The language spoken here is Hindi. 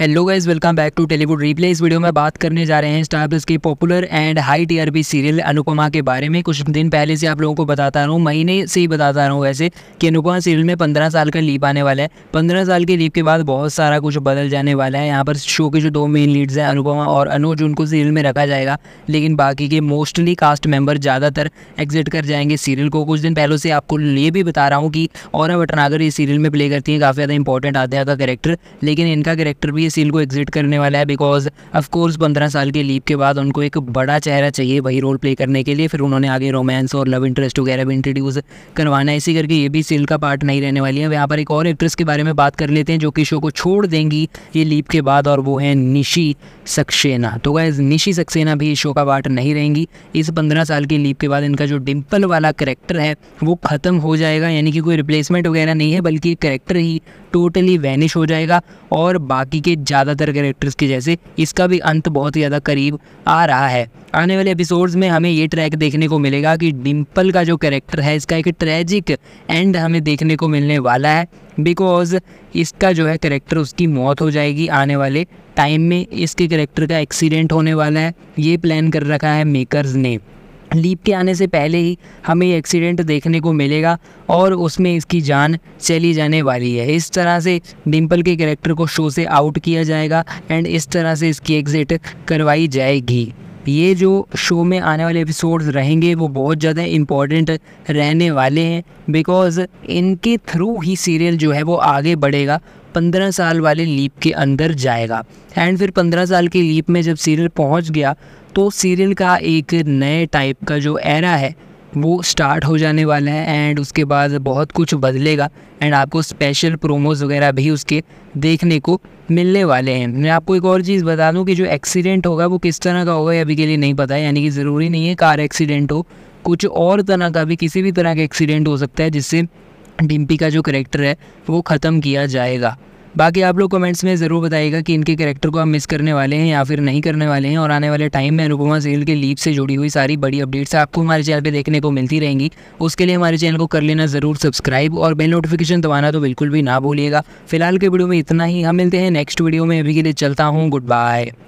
hello guys welcome back to Tellywood replay इस वीडियो में बात करने जा रहे हैं स्टार प्लस के popular and high TRP serial Anupama के बारे में कुछ दिन पहले से आप लोगों को बताता रहा हूँ महीने से ही बताता रहा हूँ वैसे कि अनुपमा सीरियल में पंद्रह साल का लीप आने वाला है पंद्रह साल के लीप के बाद बहुत सारा कुछ बदल जाने वाला है यहाँ पर शो के जो दो मेन लीड्स हैं अनुपमा और अनुज उनको सीरियल में रखा जाएगा लेकिन बाकी के मोस्टली कास्ट मेम्बर ज़्यादातर एग्जिट कर जाएंगे सीरियल को कुछ दिन पहले से आपको ये भी बता रहा हूँ कि और भटनागर इस सीरियल में प्ले करती हैं काफ़ी ज़्यादा इंपॉर्टेंट आते हैं का करेक्टर लेकिन इनका करेक्टर भी इस सीन को एग्जिट करने वाला है बिकॉज ऑफकोर्स पंद्रह साल के लीप के बाद उनको एक बड़ा चेहरा चाहिए वही रोल प्ले करने के लिए फिर उन्होंने आगे रोमांस और लव इंटरेस्ट वगैरह भी इंट्रोड्यूस करवाना है इसी करके ये भी सील का पार्ट नहीं रहने वाली है यहाँ पर एक और एक्ट्रेस के बारे में बात कर लेते हैं जो कि शो को छोड़ देंगी ये लीप के बाद और वो है निशी सक्सेना तो वह निशी सक्सेना भी इस शो का पार्ट नहीं रहेंगी इस पंद्रह साल के लीप के बाद इनका जो डिम्पल वाला करेक्टर है वो ख़त्म हो जाएगा यानी कि कोई रिप्लेसमेंट वगैरह नहीं है बल्कि करेक्टर ही टोटली वैनिश हो जाएगा और बाकी के ज़्यादातर कैरेक्टर्स के जैसे इसका भी अंत बहुत ही ज़्यादा करीब आ रहा है आने वाले एपिसोड्स में हमें ये ट्रैक देखने को मिलेगा कि डिम्पल का जो कैरेक्टर है इसका एक ट्रैजिक एंड हमें देखने को मिलने वाला है बिकॉज इसका जो है करेक्टर उसकी मौत हो जाएगी आने वाले टाइम में इसके करेक्टर का एक्सीडेंट होने वाला है ये प्लान कर रखा है मेकर्स ने लीप के आने से पहले ही हमें एक्सीडेंट देखने को मिलेगा और उसमें इसकी जान चली जाने वाली है इस तरह से डिम्पल के कैरेक्टर को शो से आउट किया जाएगा एंड इस तरह से इसकी एग्जिट करवाई जाएगी ये जो शो में आने वाले एपिसोड्स रहेंगे वो बहुत ज़्यादा इम्पॉर्टेंट रहने वाले हैं बिकॉज़ इनके थ्रू ही सीरियल जो है वो आगे बढ़ेगा पंद्रह साल वाले लीप के अंदर जाएगा एंड फिर पंद्रह साल की लीप में जब सीरियल पहुंच गया तो सीरियल का एक नए टाइप का जो एरा है वो स्टार्ट हो जाने वाला है एंड उसके बाद बहुत कुछ बदलेगा एंड आपको स्पेशल प्रोमोज़ वगैरह भी उसके देखने को मिलने वाले हैं मैं आपको एक और चीज़ बता दूं कि जो एक्सीडेंट होगा वो किस तरह का होगा अभी के लिए नहीं पता है यानी कि ज़रूरी नहीं है कार एक्सीडेंट हो कुछ और तरह का भी किसी भी तरह का एक्सीडेंट हो सकता है जिससे डिम्पी का जो करेक्टर है वो ख़त्म किया जाएगा बाकी आप लोग कमेंट्स में ज़रूर बताइएगा कि इनके कैरेक्टर को आप मिस करने वाले हैं या फिर नहीं करने वाले हैं और आने वाले टाइम में अनुपमा सीरियल के लीप से जुड़ी हुई सारी बड़ी अपडेट्स आपको हमारे चैनल पर देखने को मिलती रहेंगी उसके लिए हमारे चैनल को कर लेना ज़रूर सब्सक्राइब और बेल नोटिफिकेशन दबाना तो बिल्कुल भी ना भूलिएगा फिलहाल के वीडियो में इतना ही हम मिलते हैं नेक्स्ट वीडियो में अभी के लिए चलता हूँ गुड बाय